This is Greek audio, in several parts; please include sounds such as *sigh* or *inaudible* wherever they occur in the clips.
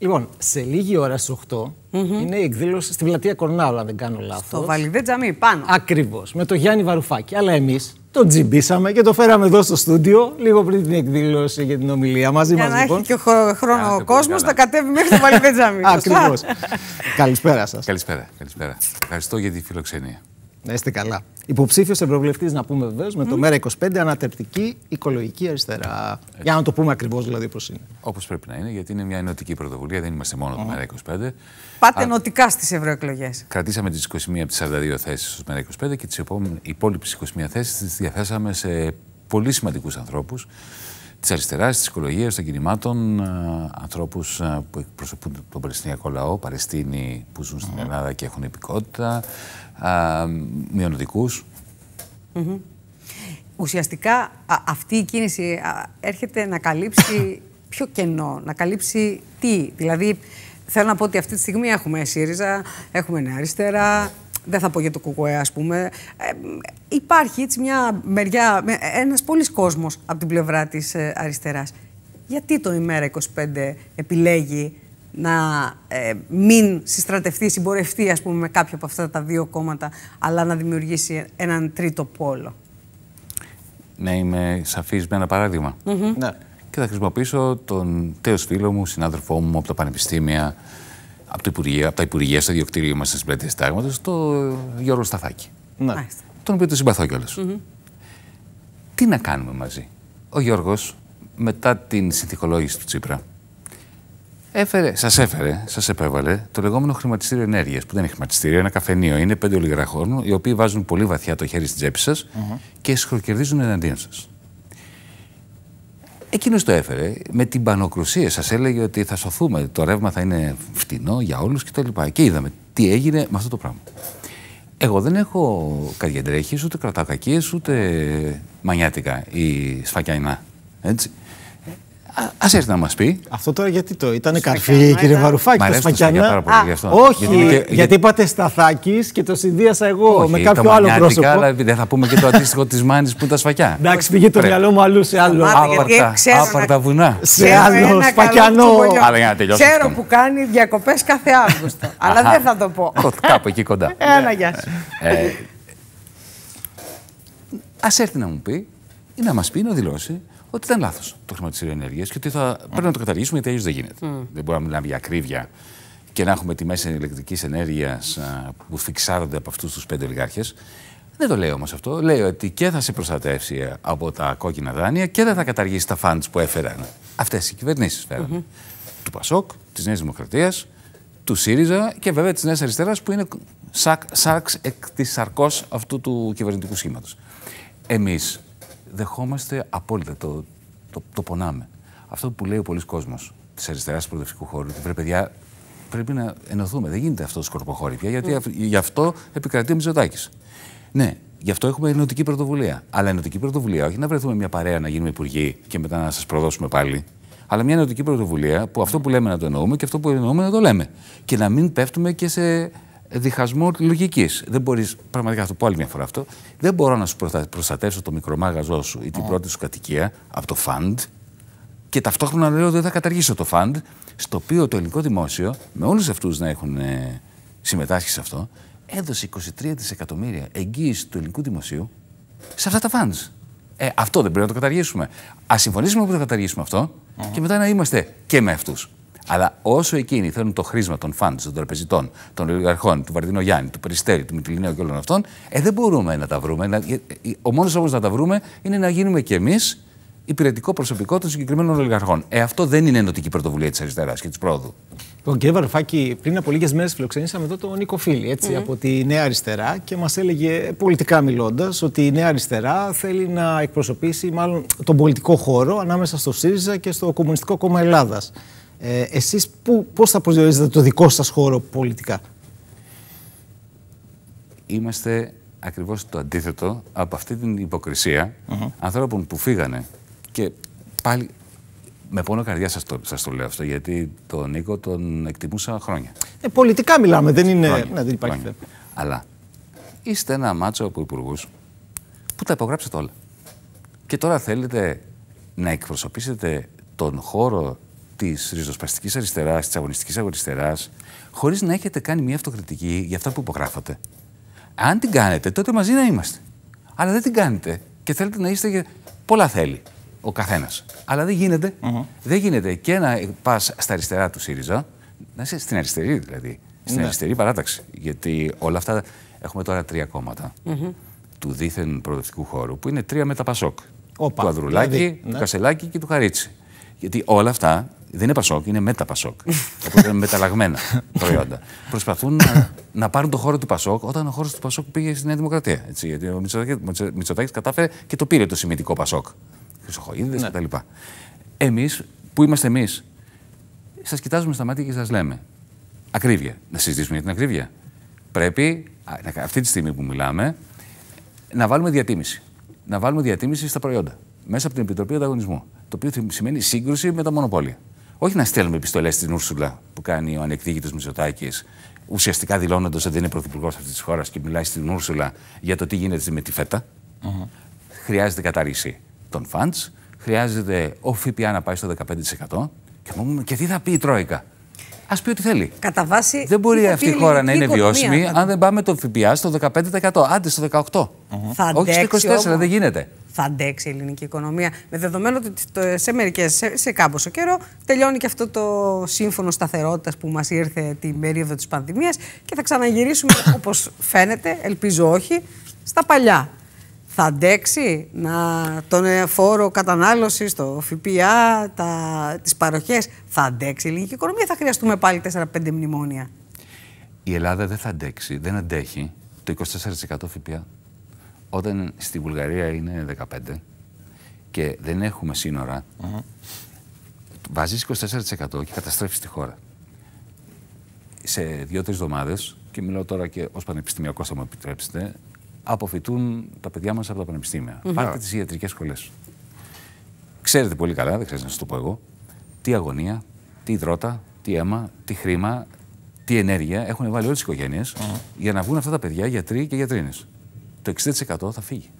Λοιπόν, σε λίγη ώρα στις 8 είναι η εκδήλωση στην πλατεία Κορνάου, αν δεν κάνω λάθος. Στο Βαλιδέ Τζαμί, πάνω. Ακριβώς. Με το Γιάννη Βαρουφάκη. Αλλά εμείς τον τζιμπήσαμε και το φέραμε εδώ στο στούντιο λίγο πριν την εκδήλωση για την ομιλία μαζί μα. Για να λοιπόν. έχει και χρόνο ο κόσμο, να κατέβει μέχρι το Βαλιδέ Τζαμί. Ακριβώς. Καλησπέρα σας. Καλησπέρα. Καλησπέρα. Ευχαριστώ για τη φιλοξενία. Να είστε καλά. Υποψήφιος ευρωβουλευτής, να πούμε βεβαίως, με το ΜΕΡΑ25, ανατρεπτική οικολογική αριστερά. Για να το πούμε ακριβώς δηλαδή πώς είναι. Όπως πρέπει να είναι, γιατί είναι μια ενωτική πρωτοβουλία, δεν είμαστε μόνο mm. το ΜΕΡΑ25. Πάτε Α... ενωτικά στις ευρωεκλογές. Κρατήσαμε τις 21 από τις 42 θέσει στο ΜΕΡΑ25 και τις υπόλοιπε 21 θέσεις τις διαθέσαμε σε πολύ σημαντικούς ανθρώπους της αριστεράς, της οικολογία, των κινημάτων, ε, ανθρώπους ε, που εκπροσωπούν τον Παλαιστινιακό λαό, Παλαιστίνοι που ζουν στην Ελλάδα και έχουν υπηκότητα, ε, μειονοτικούς. Ουσιαστικά αυτή η κίνηση έρχεται να καλύψει *coughs* ποιο κενό, να καλύψει τι. Δηλαδή, θέλω να πω ότι αυτή τη στιγμή έχουμε ΣΥΡΙΖΑ, έχουμε Νέα Αριστερά, δεν θα πω για το κουκουέ ας πούμε, ε, υπάρχει έτσι μια μεριά, ένας πολύ κόσμος από την πλευρά της ε, αριστεράς. Γιατί το ημέρα 25 επιλέγει να ε, μην συστρατευτεί, συμπορευτεί ας πούμε με κάποια από αυτά τα δύο κόμματα, αλλά να δημιουργήσει έναν τρίτο πόλο. Ναι, είμαι σαφής με ένα παράδειγμα. ναι. Και θα χρησιμοποιήσω τον τέος φίλο μου, συνάδελφό μου από τα πανεπιστήμια, από, το Υπουργείο, από τα Υπουργεία στο διοκτήριο μας στην Πλατεία Συντάγματο, το Γιώργο Σταθάκη. Ναι. Τον οποίο το συμπαθώ κιολα Mm Τι να κάνουμε μαζί. Ο Γιώργος, μετά την συνθηκολόγηση του Τσίπρα, έφερε, σας έφερε, σας επέβαλε το λεγόμενο χρηματιστήριο ενέργειας. Που δεν είναι χρηματιστήριο, ένα καφενείο. Είναι πέντε ολιγραχών, οι οποίοι βάζουν πολύ βαθιά το χέρι στην τσέπη σας και σχροκερδίζουν εναντίον σας. Εκείνος το έφερε. Με την πανοκρουσία σας έλεγε ότι θα σωθούμε. Το ρεύμα θα είναι φτηνό για όλους κτλ. Και, και είδαμε τι έγινε με αυτό το πράγμα. Εγώ δεν έχω καριεντρέχεις, ούτε κρατάω ούτε μανιάτικα ή σφακιανά. Έτσι. Α έρθει να μας πει. Αυτό τώρα γιατί το. Ήταν καρφί, κύριε Βαρουφάκη, τα σφακιανά. Όχι, γιατί, γιατί είπατε σταθάκι και το συνδύασα εγώ όχι, με κάποιο άλλο πρόσωπο. Αλλά δεν θα πούμε και το αντίστοιχο της Μάνης που ήταν σφακιά. Εντάξει, πήγε το μυαλό μου αλλού σε άλλο. Άπαρτα, βουνά. Σε άλλο σφακιανό. Ξέρω που κάνει διακοπές κάθε Αύγουστο. Αλλά δεν θα το πω. *laughs* Κάπου εκεί κοντά. Ένα γεια ναι. σου. Ε, Ας έρθει να μου πει ή να μας πει να δηλώσει ότι ήταν λάθος το χρηματιστήριο ενέργειας και ότι θα πρέπει να το καταργήσουμε γιατί αλλιώς δεν γίνεται. Δεν μπορούμε να μιλάμε για ακρίβεια και να έχουμε τιμέ ηλεκτρικής ενέργειας που φιξάρονται από αυτούς τους πέντε ολιγάρχες. Δεν το λέει όμως αυτό. Λέει ότι και θα σε προστατεύσει από τα κόκκινα δάνεια και δεν θα καταργήσει τα φαντ που έφεραν αυτές οι κυβερνήσεις. φέραν. Του Πασόκ, της Νέας Δημοκρατίας, του ΣΥΡΙΖΑ και βέβαια της Νέας Αριστεράς που είναι σάρξ εκ της αυτού του κυβερνητικού σχήματος. Εμείς δεχόμαστε απόλυτα, το, το, το πονάμε. Αυτό που λέει ο πολλής κόσμος της αριστεράς του προοδευτικού χώρου, ότι πρέπει, παιδιά, πρέπει να ενωθούμε. Δεν γίνεται αυτό το σκορποχώρη πια, γιατί ναι. γι' αυτό επικρατεί ο Μητσοτάκης. Ναι, γι' αυτό έχουμε ενωτική πρωτοβουλία. Αλλά ενωτική πρωτοβουλία, όχι να βρεθούμε μια παρέα να γίνουμε υπουργοί και μετά να σας προδώσουμε πάλι. Αλλά μια ενωτική πρωτοβουλία που αυτό που λέμε να το εννοούμε και αυτό που εννοούμε να το λέμε. Και να μην πέφτουμε και σε διχασμό λογικής. Δεν μπορείς, πραγματικά θα το πω άλλη μια φορά αυτό, δεν μπορώ να σου προστατεύσω το μικρομάγαζό σου ή την ναι. πρώτη σου κατοικία από το φαντ και ταυτόχρονα λέω δεν θα καταργήσω το φαντ, στο οποίο το ελληνικό δημόσιο, με όλους αυτούς να έχουν ε, συμμετάσχει σε αυτό, έδωσε 23 δισεκατομμύρια εγγύηση του ελληνικού δημοσίου σε αυτά τα φαντ. Ε, αυτό δεν πρέπει να το καταργήσουμε. Ας συμφωνήσουμε που θα καταργήσουμε αυτό και μετά να είμαστε και με αυτούς. Αλλά όσο εκείνοι θέλουν το χρήσμα των φαντ, των τραπεζιτών, των ολιγαρχών, του Βαρδινό Γιάννη, του Περιστέρη, του Μητυλινέου και όλων αυτών, ε, δεν μπορούμε να τα βρούμε. Ε, ε, ο μόνος τρόπος να τα βρούμε είναι να γίνουμε κι εμείς υπηρετικό προσωπικό των συγκεκριμένων ολιγαρχών. Ε, αυτό δεν είναι ενωτική πρωτοβουλία της αριστεράς και της πρόοδου. Τον λοιπόν, κύριε Βαρουφάκη, πριν από λίγες μέρες φιλοξενήσαμε εδώ τον Νίκο Φίλη έτσι, mm -hmm. από τη Νέα Αριστερά και μας έλεγε, πολιτικά μιλώντας, ότι η Νέα Αριστερά θέλει να εκπροσωπήσει μάλλον τον πολιτικό χώρο ανάμεσα στο ΣΥΡΙΖΑ και στο Κομμουνιστικό Κόμμα Ελλάδας. Ε, εσείς πώς θα προσδιορίζετε το δικό σας χώρο πολιτικά. Είμαστε ακριβώς το αντίθετο από αυτή την υποκρισια ανθρώπων που φύγανε και πάλι με πόνο καρδιά σας το, λέω αυτό, γιατί τον Νίκο τον εκτιμούσα χρόνια. Ε, πολιτικά μιλάμε, δεν, είναι... Ναι, δεν υπάρχει θέμα. Αλλά είστε ένα μάτσο από υπουργούς που τα υπογράψετε όλα. Και τώρα θέλετε να εκπροσωπήσετε τον χώρο της ριζοσπαστικής αριστεράς, της αγωνιστικής αριστερά, χωρίς να έχετε κάνει μια αυτοκριτική για αυτά που υπογράφατε. Αν την κάνετε, τότε μαζί να είμαστε. Αλλά δεν την κάνετε και θέλετε να είστε. Πολλά θέλει ο καθένας. Αλλά δεν γίνεται. Mm-hmm. Δεν γίνεται και να πας στα αριστερά του ΣΥΡΙΖΑ, να είσαι στην αριστερή δηλαδή. Στην ναι. αριστερή παράταξη. Γιατί όλα αυτά. Έχουμε τώρα τρία του δίθεν προοδευτικού χώρου που είναι τρία με τα Πασόκ. Οπα, του Ανδρουλάκη, δηλαδή, του ναι. Κασελάκη και του Χαρίτσι. Γιατί όλα αυτά δεν είναι Πασόκ, είναι μεταπασόκ. *laughs* Οπότε μεταλλαγμένα προϊόντα. *laughs* Προσπαθούν να, να, πάρουν το χώρο του Πασόκ όταν ο χώρος του Πασόκ πήγε στη Νέα Δημοκρατία. Έτσι, γιατί ο Μητσοτάκη κατάφερε και το πήρε το σημαντικό Πασόκ. Χρυσοχοίδες ναι. κτλ. Εμείς, που είμαστε εμείς, σας κοιτάζουμε στα μάτια και σας λέμε. Ακρίβεια. Να συζητήσουμε για την ακρίβεια. Πρέπει αυτή τη στιγμή που μιλάμε να βάλουμε διατίμηση. Να βάλουμε διατίμηση στα προϊόντα μέσα από την Επιτροπή Ανταγωνισμού. Το οποίο σημαίνει σύγκρουση με τα μονοπόλια. Όχι να στέλνουμε επιστολές στην Ούρσουλα που κάνει ο ανεκδίκητος Μιζωτάκη, ουσιαστικά δηλώνοντας ότι δεν είναι πρωθυπουργός αυτής της χώρας και μιλάει στην Ούρσουλα για το τι γίνεται με τη φέτα. Χρειάζεται καταρρήση των φαντ, χρειάζεται ο ΦΠΑ να πάει στο 15%. Και, και τι θα πει η Τρόικα. Ας πει ό,τι θέλει. Κατά Δεν μπορεί αυτή η χώρα να είναι βιώσιμη αν δεν πάμε το ΦΠΑ στο 15%. Άντε στο 18%. Όχι στο 24%. Όμως. Δεν γίνεται. Θα αντέξει η ελληνική οικονομία. Με δεδομένο ότι σε, μερικές σε, σε κάμποσο καιρό τελειώνει και αυτό το σύμφωνο σταθερότητας που μας ήρθε την περίοδο της πανδημίας και θα ξαναγυρίσουμε *coughs* όπως φαίνεται, ελπίζω όχι, στα παλιά θα αντέξει να, τον ε, φόρο κατανάλωσης, το ΦΠΑ, τα, τις παροχές. Θα αντέξει η ελληνική οικονομία θα χρειαστούμε πάλι 4-5 μνημόνια. Η Ελλάδα δεν θα αντέξει, δεν αντέχει το 24% ΦΠΑ. Όταν στη Βουλγαρία είναι 15 και δεν έχουμε σύνορα, mm 24% και καταστρέφεις τη χώρα. Σε δύο-τρει εβδομάδες, και μιλάω τώρα και ως πανεπιστημιακός, θα μου επιτρέψετε, αποφυτούν τα παιδιά μας από τα πανεπιστήμια. Mm -hmm. Πάρτε τις ιατρικές σχολές. Ξέρετε πολύ καλά, δεν χρειάζεται να σας το πω εγώ, τι αγωνία, τι υδρότα, τι αίμα, τι χρήμα, τι ενέργεια έχουν βάλει όλες τις οικογένειες για να βγουν αυτά τα παιδιά γιατροί και γιατρίνες. Το 60% θα φύγει.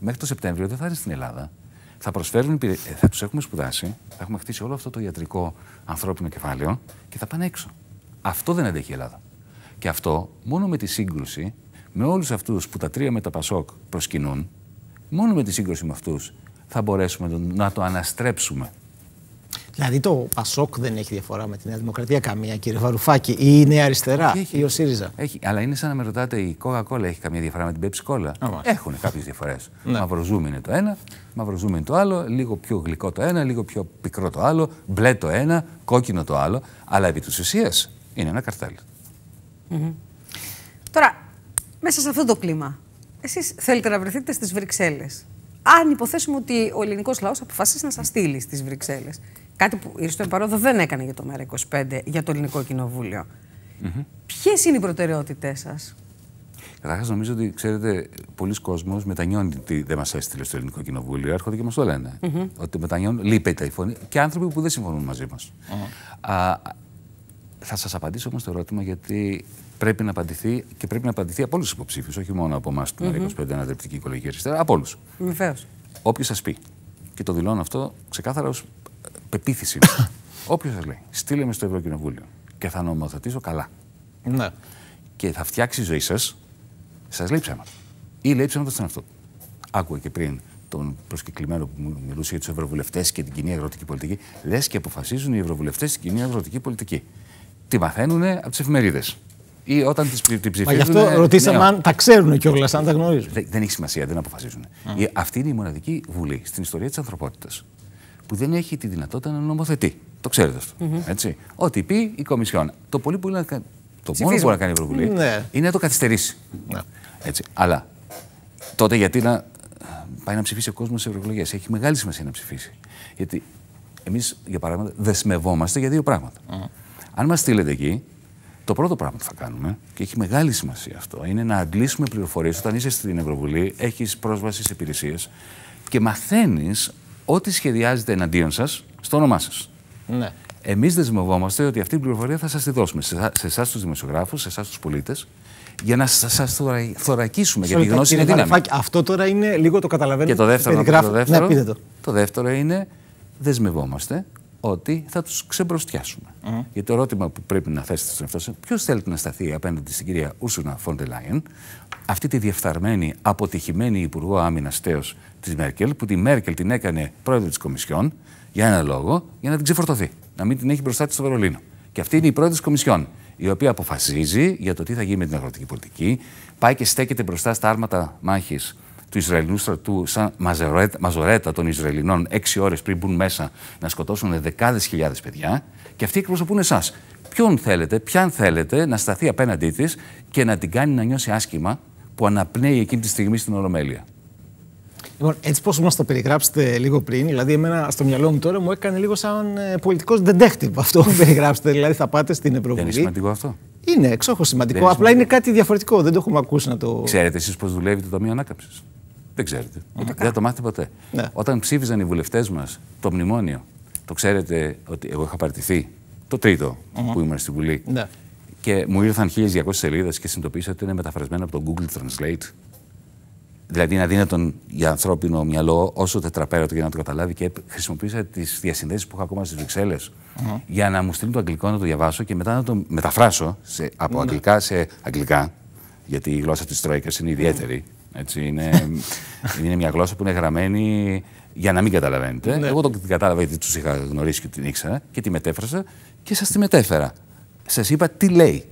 Μέχρι το Σεπτέμβριο δεν θα είναι στην Ελλάδα. Θα προσφέρουν, ε, θα τους έχουμε σπουδάσει, θα έχουμε χτίσει όλο αυτό το ιατρικό ανθρώπινο κεφάλαιο και θα πάνε έξω. Αυτό δεν αντέχει η Ελλάδα. Και αυτό μόνο με τη σύγκρουση με όλους αυτούς που τα τρία με τα Πασόκ προσκυνούν, μόνο με τη σύγκρουση με αυτούς θα μπορέσουμε να το αναστρέψουμε. Δηλαδή το Πασόκ δεν έχει διαφορά με τη Νέα Δημοκρατία καμία, κύριε Βαρουφάκη, ή η Νέα Αριστερά ή ο ΣΥΡΙΖΑ. Έχει, αλλά είναι σαν να με ρωτάτε, η Coca-Cola έχει καμία διαφορά με την Pepsi Cola. Έχουν κάποιες διαφορές. *laughs* ναι. είναι το ένα, μαυροζούμενο είναι το άλλο, λίγο πιο γλυκό το ένα, λίγο πιο πικρό το άλλο, μπλε το ένα, κόκκινο το άλλο. Αλλά επί της ουσίας είναι ένα καρτέλ. Τώρα, μέσα σε αυτό το κλίμα, εσείς θέλετε να βρεθείτε στις Βρυξέλλες. Αν υποθέσουμε ότι ο ελληνικός λαός αποφασίσει να σας στείλει στις Βρυξέλλες, κάτι που η Ιστορία Παρόδο δεν έκανε για το ΜΕΡΑ25, για το ελληνικό κοινοβούλιο. Mm -hmm. Ποιες είναι οι προτεραιότητές σας? Καταρχάς, νομίζω ότι ξέρετε, πολλοί κόσμοι μετανιώνουν ότι δεν μας έστειλε στο Ελληνικό Κοινοβούλιο. Έρχονται και μας το λένε. Ότι μετανιώνουν, λείπεται η φωνή. Και άνθρωποι που δεν συμφωνούν μαζί μας. Mm Θα σας απαντήσω όμως το ερώτημα, γιατί πρέπει να απαντηθεί και πρέπει να απαντηθεί από όλους τους υποψήφιους, όχι μόνο από εμάς του mm -hmm. 25 Ανατρεπτική Οικολογική Αριστερά, από όλους. Βεβαίως. Όποιος σας πει. Και το δηλώνω αυτό ξεκάθαρα ως πεποίθηση. *coughs* Όποιος σας λέει, στείλε με στο Ευρωκοινοβούλιο και θα νομοθετήσω καλά. Ναι. Και θα φτιάξει η ζωή σας, σας λέει ψέματα. Ή λέει ψέματα στον αυτό. Άκουγα και πριν τον προσκεκλημένο που μιλούσε για τους Ευρωβουλευτές και την κοινή αγροτική πολιτική. Λες και αποφασίζουν οι Ευρωβουλευτές την κοινή αγροτική πολιτική. Τι μαθαίνουν από τις εφημερίδες ή όταν τις, την ψηφίζουν. Μα γι' αυτό ε, ρωτήσαμε ναι, αν τα ξέρουν κιόλας, αν τα γνωρίζουν. Δεν, δεν έχει σημασία, δεν αποφασίζουν. Mm. Αυτή είναι η μοναδική βουλή στην ιστορία της ανθρωπότητας που δεν έχει τη δυνατότητα να νομοθετεί. Το ξέρετε αυτό. Mm -hmm. έτσι. Ό,τι πει η Κομισιόν. Το, πολύ που να, το μόνο που μπορεί να κάνει η Ευρωβουλή ναι. είναι να το καθυστερήσει. Ναι. Έτσι. Αλλά τότε γιατί να ε, πάει να ψηφίσει ο κόσμος σε ευρωεκλογές. Έχει μεγάλη σημασία να ψηφίσει. Γιατί εμείς, για παράδειγμα, δεσμευόμαστε για δύο πράγματα. Mm. Αν μας στείλετε εκεί, το πρώτο πράγμα που θα κάνουμε, και έχει μεγάλη σημασία αυτό, είναι να αγγλίσουμε πληροφορίες. Όταν είσαι στην Ευρωβουλή, έχεις πρόσβαση σε υπηρεσίες και μαθαίνεις ό,τι σχεδιάζεται εναντίον σας στο όνομά σας. Ναι. Εμείς δεσμευόμαστε ότι αυτή η πληροφορία θα σας τη δώσουμε σε εσά τους δημοσιογράφους, σε εσάς τους πολίτες, για να σας θωρακίσουμε. Γιατί η γνώση είναι δύναμη. Αυτό τώρα είναι λίγο το καταλαβαίνω. Και το δεύτερο, το δεύτερο, ναι, πείτε το. το δεύτερο είναι δεσμευόμαστε ότι θα τους ξεμπροστιάσουμε. Mm. Γιατί το ερώτημα που πρέπει να θέσετε στον εαυτό σας ποιος θέλει να σταθεί απέναντι στην κυρία Ούρσουνα Φόντε Λάιεν, αυτή τη διεφθαρμένη, αποτυχημένη υπουργό άμυνας τέος της Μέρκελ, που τη Μέρκελ την έκανε πρόεδρο της Κομισιόν για ένα λόγο, για να την ξεφορτωθεί. Να μην την έχει μπροστά της στο Βερολίνο. Και αυτή είναι η πρόεδρος της Κομισιόν, η οποία αποφασίζει για το τι θα γίνει με την αγροτική πολιτική, πάει και στέκεται μπροστά στα άρματα μάχης του Ισραηλινού στρατού σαν μαζορέτα, μαζορέτα των Ισραηλινών έξι ώρες πριν μπουν μέσα να σκοτώσουν δεκάδες χιλιάδες παιδιά και αυτοί εκπροσωπούν εσάς. Ποιον θέλετε, ποιαν θέλετε να σταθεί απέναντί της και να την κάνει να νιώσει άσχημα που αναπνέει εκείνη τη στιγμή στην Ολομέλεια. Λοιπόν, έτσι πώς μας το περιγράψετε λίγο πριν, δηλαδή, εμένα στο μυαλό μου τώρα μου έκανε λίγο σαν ε, πολιτικός detective αυτό που περιγράψετε. Δηλαδή, θα πάτε στην Ευρωβουλή. Δεν είναι σημαντικό αυτό. Είναι εξόχως σημαντικό. Είναι Απλά είναι κάτι διαφορετικό. Δεν το έχουμε ακούσει να το. Ξέρετε εσείς πώς δουλεύει το Ταμείο Ανάκαμψης. Δεν ξέρετε. Δεν θα το μάθετε ποτέ. Ναι. Όταν ψήφιζαν οι βουλευτές μας το μνημόνιο, το ξέρετε ότι εγώ είχα παρτηθεί το τρίτο mm που ήμουν στη Βουλή. Ναι. Και μου ήρθαν 1200 σελίδες και συνειδητοποίησα ότι είναι μεταφρασμένα από το Google Translate. Δηλαδή είναι αδύνατον για ανθρώπινο μυαλό, όσο τετραπέρατο για να το καταλάβει. Και χρησιμοποίησα τις διασυνδέσεις που είχα ακόμα στις βρυξελλε για να μου στείλουν το αγγλικό να το διαβάσω και μετά να το μεταφράσω σε, από ναι. αγγλικά σε αγγλικά. Γιατί η γλώσσα της Τρόικας είναι ιδιαίτερη. Έτσι, είναι, *laughs* είναι μια γλώσσα που είναι γραμμένη για να μην καταλαβαίνετε. Ναι. Εγώ το κατάλαβα γιατί τους είχα γνωρίσει και την ήξερα και τη μετέφρασα και σας τη μετέφερα. Σας είπα τι λέει.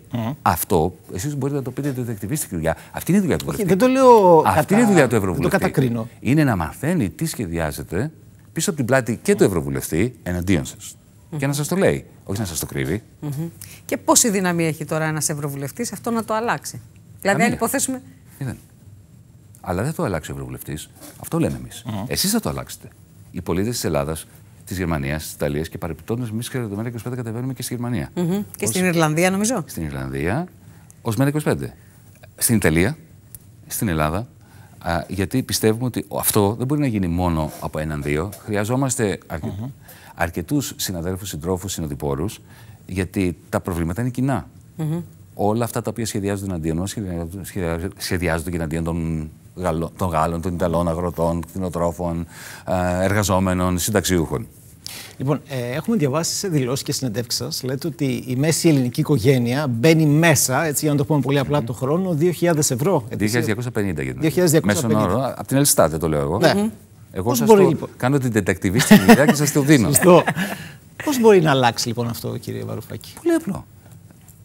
Αυτό εσείς μπορείτε να το πείτε το διδακτηβίστικη δουλειά. Αυτή είναι η δουλειά του Ευρωβουλευτή. Δεν το λέω Αυτή κατά... είναι η δουλειά του Ευρωβουλευτή. Δεν το κατακρίνω. Είναι να μαθαίνει τι σχεδιάζεται πίσω από την πλάτη και του Ευρωβουλευτή εναντίον σας. και να σας το λέει, όχι να σας το κρύβει. Mm -hmm. Και πόση δύναμη έχει τώρα ένας Ευρωβουλευτής αυτό να το αλλάξει. Δηλαδή, αν υποθέσουμε. Αλλά δεν θα το αλλάξει ο Ευρωβουλευτής. Αυτό λέμε εμείς. Mm. Εσείς θα το αλλάξετε. Οι πολίτες της Ελλάδας, της Γερμανίας, της Ιταλίας και παρεπιπτόντω εμεί και το ΜΕΡΑ25 κατεβαίνουμε και στη Γερμανία. Mm -hmm. Και ως... στην Ιρλανδία, νομίζω. Στην Ιρλανδία, ως ΜΕΡΑ25. Στην Ιταλία, στην Ελλάδα. Α, γιατί πιστεύουμε ότι αυτό δεν μπορεί να γίνει μόνο από έναν-δύο. Χρειαζόμαστε αρκε... mm -hmm. αρκετούς συναδέλφους, συντρόφους, συνοδοιπόρους, γιατί τα προβλήματα είναι κοινά. Mm -hmm. Όλα αυτά τα οποία σχεδιάζονται εναντίον μας σχεδιάζονται και εναντίον των των Γάλλων, των Ιταλών αγροτών, κτηνοτρόφων, ε, εργαζόμενων, συνταξιούχων. Λοιπόν, ε, έχουμε διαβάσει σε δηλώσεις και συνεντεύξεις σας. Λέτε ότι η μέση ελληνική οικογένεια μπαίνει μέσα, έτσι, για να το πούμε πολύ απλά, το χρόνο 2.000 ευρώ. 2.250 για την Μέσον όρο, από την Ελστά το λέω εγώ. Ναι. Εγώ σα. το, λοιπόν- κάνω την τετακτιβή στη δουλειά και σας το δίνω. Σωστό. Πώς μπορεί να αλλάξει λοιπόν αυτό, κύριε Βαρουφάκη. Πολύ απλό.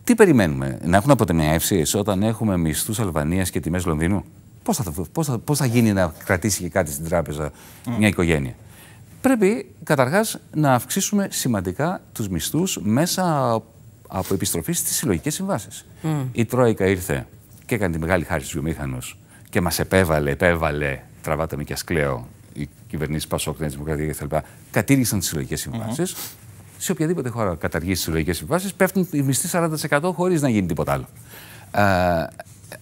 Τι περιμένουμε, να έχουν αποτεμιεύσει όταν έχουμε μισθούς Αλβανίας και τιμές Λονδίνου. Πώς θα, πώς θα, θα γίνει να κρατήσει και κάτι στην τράπεζα μια οικογένεια. Πρέπει καταρχάς να αυξήσουμε σημαντικά τους μισθούς μέσα από επιστροφή στις συλλογικές συμβάσεις. Mm. Η Τρόικα ήρθε και έκανε τη μεγάλη χάρη στους βιομήχανους και μας επέβαλε, επέβαλε, τραβάτα με κι ασκλαίο, οι κυβερνήσεις Πασόκ, Νέα Δημοκρατία κτλ. Κατήργησαν τις συλλογικές συμβάσεις. Σε οποιαδήποτε χώρα καταργήσει τις συλλογικές συμβάσεις, πέφτουν οι μισθοί 40% χωρίς να γίνει τίποτα άλλο. Ε,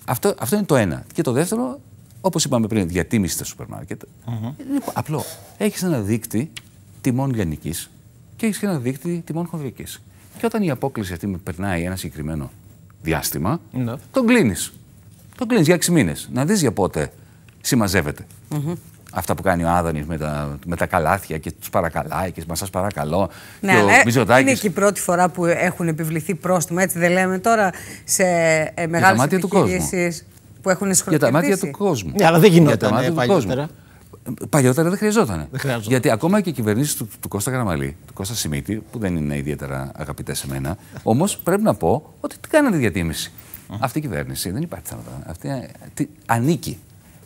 αυτό, αυτό είναι το ένα. Και το δεύτερο, όπως είπαμε πριν, διατίμηση στα σούπερ μάρκετ. απλό. Έχεις ένα δείκτη τιμών λιανικής και έχεις ένα δείκτη τιμών χονδρικής. Και όταν η απόκληση αυτή με περνάει ένα συγκεκριμένο διάστημα, mm -hmm. τον κλείνεις. Τον κλείνεις για 6 μήνες. Να δεις για πότε συμμαζεύεται αυτά που κάνει ο Άδωνης με τα, με καλάθια και τους παρακαλάει και μας σας παρακαλώ. Ναι, και ο Είναι και η πρώτη φορά που έχουν επιβληθεί πρόστιμα, έτσι δεν λέμε τώρα, σε ε, μεγάλε επιχειρήσεις που έχουν Για τα μάτια του κόσμου. Ναι, αλλά δεν γινόταν. Για τα μάτια ε, του κόσμου. Παλιότερα δεν χρειαζόταν. Γιατί ακόμα και οι κυβερνήσεις του, του Κώστα Γραμμαλή, του Κώστα Σιμίτη, που δεν είναι ιδιαίτερα αγαπητέ σε μένα, όμως πρέπει να πω ότι τι κάνανε διατίμηση. Αυτή η κυβέρνηση δεν υπάρχει Αυτή ε, ανήκει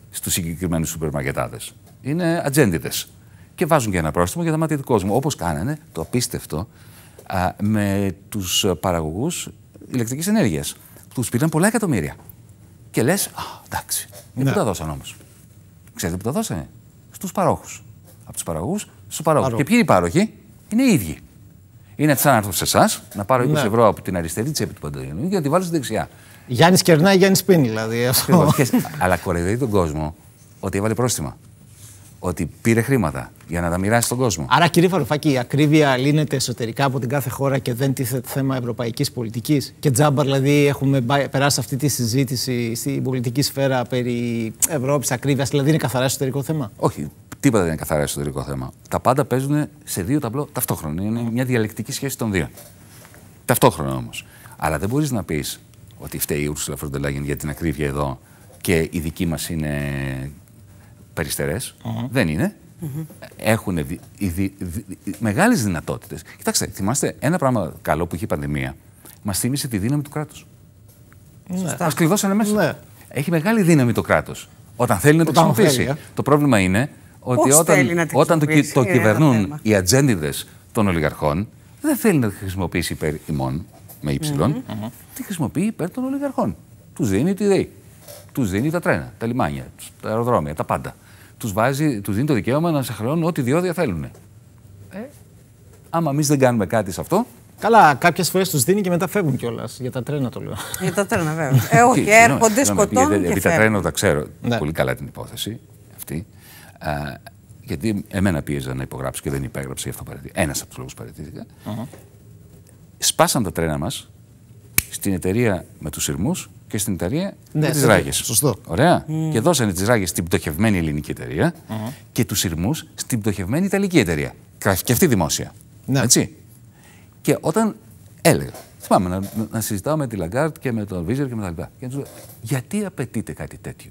στους συγκεκριμένους σούπερ μαγκετάδε. Είναι ατζέντιδες. Και βάζουν και ένα πρόστιμο για τα μάτια του κόσμου. Όπως κάνανε, το απίστευτο, με τους παραγωγούς ηλεκτρικής ενέργειας. Τους πήραν πολλά εκατομμύρια. Και λες, εντάξει. Ναι. Πού τα δώσαν όμως. Ξέρετε που τα δώσανε. Στους παρόχους. Από τους παραγωγούς στους παρόχους. Και ποιοι είναι οι πάροχοι, είναι οι ίδιοι. Είναι σαν να έρθω σε εσάς, να πάρω 20 ναι. ευρώ από την αριστερή τσέπη του Παντελήνου και να τη βάλω στη δεξιά. Γιάννης κερνάει, ή Γιάννης Πίνη, δηλαδή. Αυτό. Αλλά κοροϊδεύει τον κόσμο ότι έβαλε πρόστιμα. Ότι πήρε χρήματα για να τα μοιράσει στον κόσμο. Άρα, κύριε Φαρουφάκη, η ακρίβεια λύνεται εσωτερικά από την κάθε χώρα και δεν τίθεται θέμα ευρωπαϊκής πολιτικής. Και τζάμπα, δηλαδή, έχουμε περάσει αυτή τη συζήτηση στην πολιτική σφαίρα περί Ευρώπης, ακρίβειας. Δηλαδή, είναι καθαρά εσωτερικό θέμα. Όχι, τίποτα δεν είναι καθαρά εσωτερικό θέμα. Τα πάντα παίζουν σε δύο ταμπλό ταυτόχρονα. Είναι μια διαλεκτική σχέση των δύο. Ταυτόχρονα όμως. Αλλά δεν μπορείς να πεις ότι φταίει η Ursula von der Leyen για την ακρίβεια εδώ και οι δικοί μας είναι περιστερές. Δεν είναι. Mm -hmm. Έχουν δι, δι, δι, μεγάλες δυνατότητες. Κοιτάξτε, θυμάστε ένα πράγμα καλό που είχε η πανδημία. Μας θύμισε τη δύναμη του κράτους. Ναι. Μας κλειδώσανε μέσα. Ναι. Έχει μεγάλη δύναμη το κράτος. Όταν θέλει να το χρησιμοποιήσει. Ε. Το πρόβλημα είναι ότι Πώς όταν, όταν το, το ε, κυβερνούν οι ατζέντιδες των ολιγαρχών, δεν θέλει να τη χρησιμοποιήσει υπέρ ημών με υψηλον mm-hmm. τη χρησιμοποιεί υπέρ των ολιγαρχών. Τους δίνει τη ΔΕΗ. Τους δίνει τα τρένα, τα λιμάνια, τα αεροδρόμια, τα πάντα. Τους τους δίνει το δικαίωμα να σε χρεώνουν ό,τι διόδια θέλουν. Ε, άμα εμείς δεν κάνουμε κάτι σε αυτό, Καλά, κάποιες φορές τους δίνει και μετά φεύγουν κιόλας. Για τα τρένα το λέω. Για τα τρένα, βέβαια. ε, όχι, έρχονται, σκοτώνουν. Επειδή τα τρένα τα ξέρω ναι. πολύ καλά την υπόθεση αυτή. Α, γιατί εμένα πίεζα να υπογράψω και δεν υπέγραψα γι' αυτό παρετήθηκα. Ένας από τους λογου παρετηθηκα παραιτήθηκα σπάσαν τα τρένα μας στην εταιρεία με τους σειρμούς και στην εταιρεία ναι, με τι ράγες. Σωστό. Ωραία. Και δώσανε τις ράγες στην πτωχευμένη ελληνική εταιρεία και τους σειρμούς στην πτωχευμένη ιταλική εταιρεία. Και αυτή δημόσια. Ναι. Έτσι. Και όταν έλεγα. Θυμάμαι να, να συζητάω με τη Λαγκάρτ και με τον Βίζερ και με τα λοιπά. Και τους γιατί απαιτείτε κάτι τέτοιο.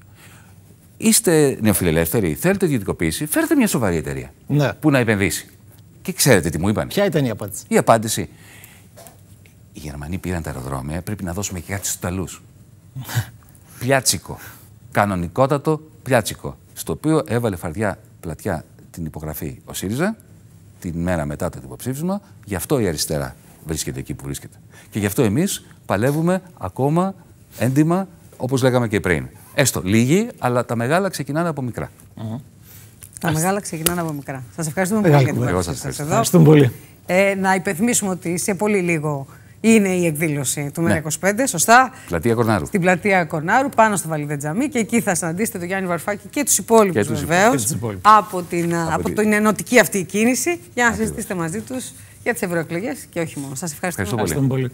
Είστε νεοφιλελεύθεροι, θέλετε ιδιωτικοποίηση, φέρτε μια σοβαρή εταιρεία ναι. που να επενδύσει. Και ξέρετε τι μου είπαν. Ποια ήταν η απάντηση. Η απάντηση οι Γερμανοί πήραν τα αεροδρόμια, πρέπει να δώσουμε και κάτι στους Ιταλούς. *laughs* πιάτσικο. Κανονικότατο πιάτσικο. Στο οποίο έβαλε φαρδιά πλατιά την υπογραφή ο ΣΥΡΙΖΑ την μέρα μετά το δημοψήφισμα. Γι' αυτό η αριστερά βρίσκεται εκεί που βρίσκεται. Και γι' αυτό εμείς παλεύουμε ακόμα έντιμα, όπως λέγαμε και πριν. Έστω λίγοι, αλλά τα μεγάλα ξεκινάνε από μικρά. Τα μεγάλα ξεκινάνε από μικρά. Σας ευχαριστούμε πολύ για την Ε, να υπενθυμίσουμε ότι σε πολύ λίγο είναι η εκδήλωση του ΜΕΡΑ 25, ναι. σωστά. Πλατεία Κορνάρου. Στην πλατεία Κορνάρου, πάνω στο Τζαμί. και εκεί θα συναντήσετε τον Γιάννη Βαρφάκη και τους υπόλοιπους βεβαίω από, την, από, την ενωτική αυτή κίνηση για να συζητήσετε μαζί τους για τις ευρωεκλογές και όχι μόνο. Σας ευχαριστούμε. πολύ.